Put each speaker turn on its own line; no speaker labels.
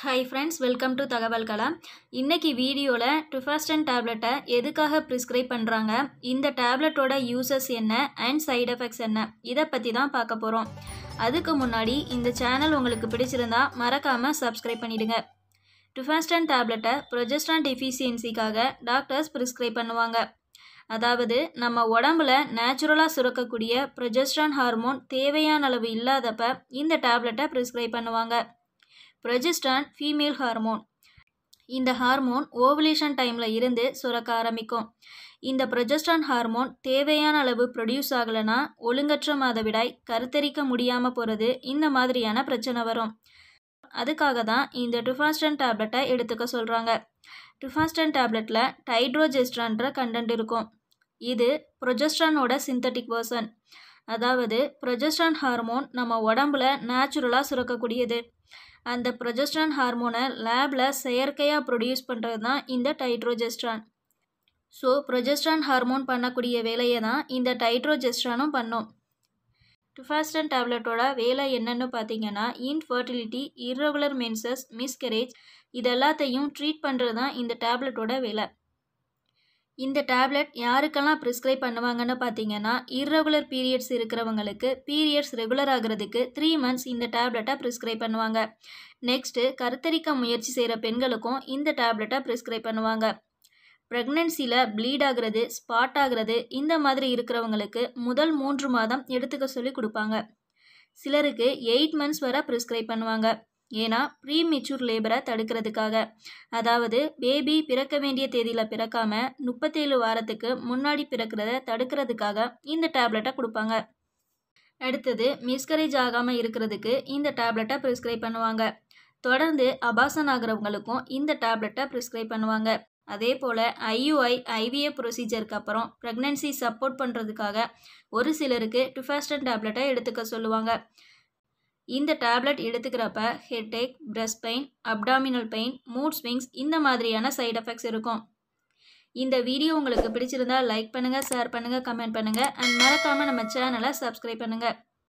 hi friends welcome to தகவல் கலாம் இன்றைக்கி வீடியோவில் ட்ரிஃபாஸ்டன் டேப்லெட்டை எதுக்காக ப்ரிஸ்கிரைப் பண்ணுறாங்க இந்த டேப்லெட்டோட யூசஸ் என்ன அண்ட் சைட் எஃபெக்ட்ஸ் என்ன இதை பற்றி தான் பார்க்க போகிறோம் அதுக்கு முன்னாடி இந்த சேனல் உங்களுக்கு பிடிச்சிருந்தா மறக்காமல் சப்ஸ்கிரைப் பண்ணிவிடுங்க ட்ரிஃபாஸ்டன் டேப்லெட்டை ப்ரொஜஸ்டான் டெஃபிஷியன்சிக்காக டாக்டர்ஸ் ப்ரிஸ்கிரைப் பண்ணுவாங்க அதாவது நம்ம உடம்புல நேச்சுரலாக சுரக்கக்கூடிய ப்ரொஜெஸ்டான் ஹார்மோன் தேவையான அளவு இல்லாதப்ப இந்த டேப்லெட்டை ப்ரிஸ்கிரைப் பண்ணுவாங்க பிரஜிஸ்டான் ஃபீமேல் ஹார்மோன் இந்த ஹார்மோன் ஓவலேஷன் டைமில் இருந்து சுரக்க ஆரம்பிக்கும் இந்த ப்ரொஜஸ்டான் ஹார்மோன் தேவையான அளவு ப்ரொடியூஸ் ஆகலைன்னா ஒழுங்கற்ற மாதவிடாய் கருத்தரிக்க முடியாமல் போகிறது இந்த மாதிரியான பிரச்சனை வரும் அதுக்காக தான் இந்த டுஃபாஸ்டன் டேப்லெட்டை எடுத்துக்க சொல்கிறாங்க ட்ரிஃபாஸ்டன் டேப்லெட்டில் டைட்ரோஜெஸ்ட்ரான்ற கண்டென்ட் இருக்கும் இது ப்ரொஜஸ்ட்ரானோட சிந்தட்டிக் வேர்சன் அதாவது ப்ரொஜஸ்ட்ரான் ஹார்மோன் நம்ம உடம்புல நேச்சுரலாக சுரக்கக்கூடியது அந்த ப்ரொஜெஸ்ட்ரான் ஹார்மோனை லேபில் செயற்கையாக ப்ரொடியூஸ் பண்ணுறது தான் இந்த டைட்ரோஜெஸ்ட்ரான் ஸோ ப்ரொஜெஸ்ட்ரான் ஹார்மோன் பண்ணக்கூடிய வேலையை தான் இந்த டைட்ரோஜெஸ்ட்ரானும் பண்ணும் டுஃபாஸ்டன் டேப்லெட்டோட வேலை என்னென்னு பார்த்தீங்கன்னா இன்ஃபர்டிலிட்டி இர்ரெகுலர் மென்சஸ் மிஸ்கரேஜ் இது எல்லாத்தையும் ட்ரீட் பண்ணுறது தான் இந்த டேப்லெட்டோட வேலை இந்த டேப்லெட் யாருக்கெல்லாம் ப்ரிஸ்கிரைப் பண்ணுவாங்கன்னு பார்த்தீங்கன்னா இர்ரெகுலர் பீரியட்ஸ் இருக்கிறவங்களுக்கு பீரியட்ஸ் ரெகுலர் ஆகிறதுக்கு த்ரீ மந்த்ஸ் இந்த டேப்லெட்டை ப்ரிஸ்கிரைப் பண்ணுவாங்க நெக்ஸ்ட்டு கருத்தரிக்க முயற்சி செய்கிற பெண்களுக்கும் இந்த டேப்லெட்டை ப்ரிஸ்கிரைப் பண்ணுவாங்க ப்ரெக்னென்சியில் ப்ளீட் ஆகிறது ஸ்பாட் ஆகிறது இந்த மாதிரி இருக்கிறவங்களுக்கு முதல் மூன்று மாதம் எடுத்துக்க சொல்லி கொடுப்பாங்க சிலருக்கு எயிட் மந்த்ஸ் வரை ப்ரிஸ்கிரைப் பண்ணுவாங்க ஏன்னா ப்ரீ ப்ரீமெச்சூர் லேபரை தடுக்கிறதுக்காக அதாவது பேபி பிறக்க வேண்டிய தேதியில் பிறக்காம முப்பத்தேழு வாரத்துக்கு முன்னாடி பிறக்கிறத தடுக்கிறதுக்காக இந்த டேப்லெட்டை கொடுப்பாங்க அடுத்தது மிஸ்கரேஜ் ஆகாமல் இருக்கிறதுக்கு இந்த டேப்லெட்டை ப்ரிஸ்கிரைப் பண்ணுவாங்க தொடர்ந்து அபாசன் ஆகிறவங்களுக்கும் இந்த டேப்லெட்டை ப்ரிஸ்கிரைப் பண்ணுவாங்க அதே போல் ஐயுஐ ஐவிஏ ப்ரொசீஜருக்கு அப்புறம் ப்ரெக்னென்சி சப்போர்ட் பண்ணுறதுக்காக ஒரு சிலருக்கு டுஃபாஸ்டன் டேப்லெட்டை எடுத்துக்க சொல்லுவாங்க இந்த டேப்லெட் எடுத்துக்கிறப்ப headache breast pain abdominal pain mood swings இந்த மாதிரியான சைட் எஃபெக்ட்ஸ் இருக்கும் இந்த வீடியோ உங்களுக்கு பிடிச்சிருந்தா லைக் பண்ணுங்கள் ஷேர் பண்ணுங்கள் கமெண்ட் பண்ணுங்கள் அண்ட் மறக்காமல் நம்ம சேனலை சப்ஸ்கிரைப் பண்ணுங்கள்